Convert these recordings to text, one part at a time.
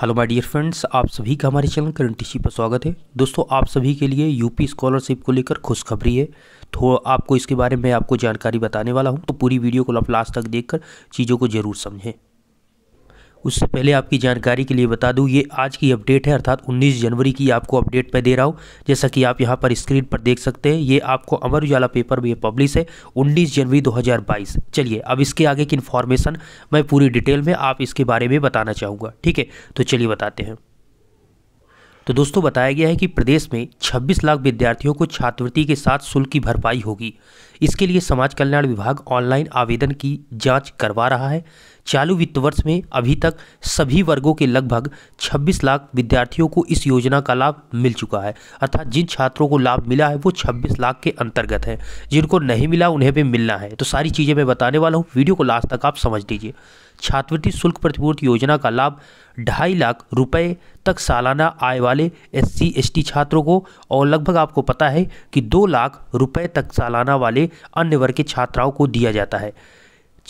hello my dear friends आप सभी का हमारे चैनल करंट इसी पर स्वागत है दोस्तों आप सभी के लिए यूपी स्कॉलरशिप को लेकर खुशखबरी है तो आपको इसके बारे में आपको जानकारी बताने वाला हूं तो पूरी वीडियो को आप लास्ट तक देखकर चीज़ों को ज़रूर समझें उससे पहले आपकी जानकारी के लिए बता दूं ये आज की अपडेट है अर्थात 19 जनवरी की आपको अपडेट पर दे रहा हूँ जैसा कि आप यहाँ पर स्क्रीन पर देख सकते हैं ये आपको अमर उजाला पेपर में पब्लिश है 19 जनवरी 2022 चलिए अब इसके आगे की इन्फॉर्मेशन मैं पूरी डिटेल में आप इसके बारे में बताना चाहूँगा ठीक है तो चलिए बताते हैं तो दोस्तों बताया गया है कि प्रदेश में 26 लाख विद्यार्थियों को छात्रवृत्ति के साथ शुल्क की भरपाई होगी इसके लिए समाज कल्याण विभाग ऑनलाइन आवेदन की जांच करवा रहा है चालू वित्त वर्ष में अभी तक सभी वर्गों के लगभग 26 लाख विद्यार्थियों को इस योजना का लाभ मिल चुका है अर्थात जिन छात्रों को लाभ मिला है वो 26 लाख के अंतर्गत है जिनको नहीं मिला उन्हें भी मिलना है तो सारी चीज़ें मैं बताने वाला हूँ वीडियो को लास्ट तक आप समझ लीजिए छात्रवृत्ति शुल्क प्रतिपूर्ति योजना का लाभ ढाई लाख रुपए तक सालाना आय वाले एस सी छात्रों को और लगभग आपको पता है कि दो लाख रुपए तक सालाना वाले अन्य वर्ग के छात्राओं को दिया जाता है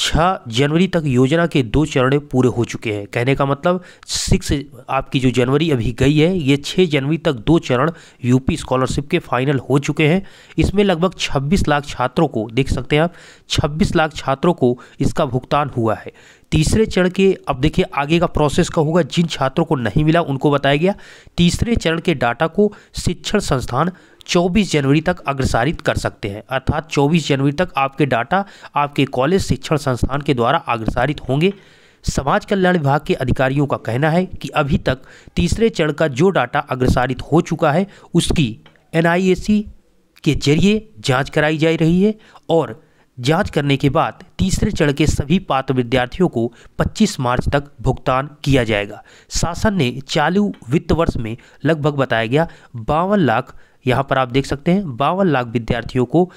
छः जनवरी तक योजना के दो चरण पूरे हो चुके हैं कहने का मतलब सिक्स आपकी जो जनवरी अभी गई है ये छः जनवरी तक दो चरण यूपी स्कॉलरशिप के फाइनल हो चुके हैं इसमें लगभग 26 लाख छात्रों को देख सकते हैं आप 26 लाख छात्रों को इसका भुगतान हुआ है तीसरे चरण के अब देखिए आगे का प्रोसेस का होगा जिन छात्रों को नहीं मिला उनको बताया गया तीसरे चरण के डाटा को शिक्षण संस्थान 24 जनवरी तक अग्रसारित कर सकते हैं अर्थात 24 जनवरी तक आपके डाटा आपके कॉलेज शिक्षण संस्थान के द्वारा अग्रसारित होंगे समाज कल्याण विभाग के अधिकारियों का कहना है कि अभी तक तीसरे चरण का जो डाटा अग्रसारित हो चुका है उसकी एन के जरिए जाँच कराई जा रही है और जांच करने के बाद तीसरे चरण के सभी पात्र विद्यार्थियों को 25 मार्च तक भुगतान किया जाएगा शासन ने चालू वित्त वर्ष में लगभग बताया गया बावन लाख यहाँ पर आप देख सकते हैं बावन लाख विद्यार्थियों को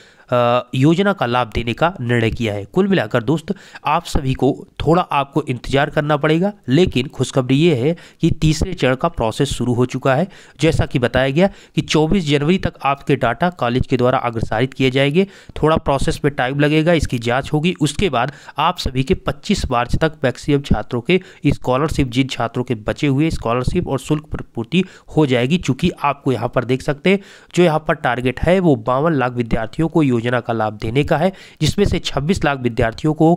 योजना का लाभ देने का निर्णय किया है कुल मिलाकर दोस्त आप सभी को थोड़ा आपको इंतजार करना पड़ेगा लेकिन खुशखबरी ये है कि तीसरे चरण का प्रोसेस शुरू हो चुका है जैसा कि बताया गया कि 24 जनवरी तक आपके डाटा कॉलेज के द्वारा अग्रसारित किए जाएंगे थोड़ा प्रोसेस में टाइम लगेगा इसकी जाँच होगी उसके बाद आप सभी के पच्चीस मार्च तक मैक्सिमम छात्रों के स्कॉलरशिप जिन छात्रों के बचे हुए स्कॉलरशिप और शुल्क पूर्ति हो जाएगी चूँकि आपको यहाँ पर देख सकते हैं जो यहाँ पर टारगेट है वो बावन लाख विद्यार्थियों को योजना का लाभ देने का है जिसमें से 26 लाख विद्यार्थियों को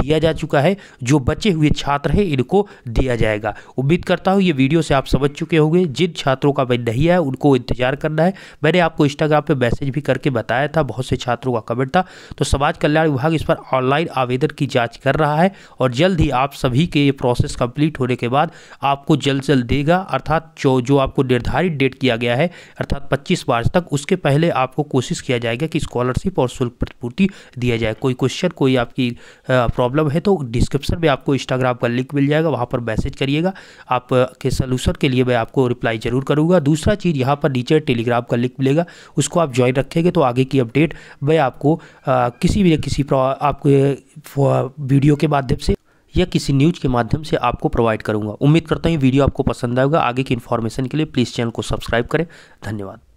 दिया जा चुका है जो बचे हुए छात्र हैं इनको दिया जाएगा उम्मीद करता हूँ ये वीडियो से आप समझ चुके होंगे जिन छात्रों का मैं नहीं आया उनको इंतजार करना है मैंने आपको इंस्टाग्राम पर मैसेज भी करके बताया था बहुत से छात्रों का कमेंट था तो समाज कल्याण विभाग इस पर ऑनलाइन आवेदन की जाँच कर रहा है और जल्द ही आप सभी के ये प्रोसेस कंप्लीट होने के बाद आपको जल्द जल्द देगा अर्थात जो जो आपको निर्धारित डेट किया गया है अर्थात 25 मार्च तक उसके पहले आपको कोशिश किया जाएगा कि स्कॉलरशिप और शुल्क प्रतिपूर्ति दिया जाए कोई क्वेश्चन कोई आपकी प्रॉब्लम है तो डिस्क्रिप्शन डिस्क्रिप्शन में आपको इंस्टाग्राम का लिंक मिल जाएगा वहाँ पर मैसेज करिएगा आपके सलूसन के लिए मैं आपको रिप्लाई जरूर करूँगा दूसरा चीज़ यहाँ पर नीचे टेलीग्राम का लिंक मिलेगा उसको आप ज्वाइन रखेंगे तो आगे की अपडेट मैं आपको आ, किसी भी किसी आपके वीडियो के माध्यम से या किसी न्यूज के माध्यम से आपको प्रोवाइड करूँगा उम्मीद करता हूँ वीडियो आपको पसंद आएगा आगे की इन्फॉर्मेशन के लिए प्लीज़ चैनल को सब्सक्राइब करें धन्यवाद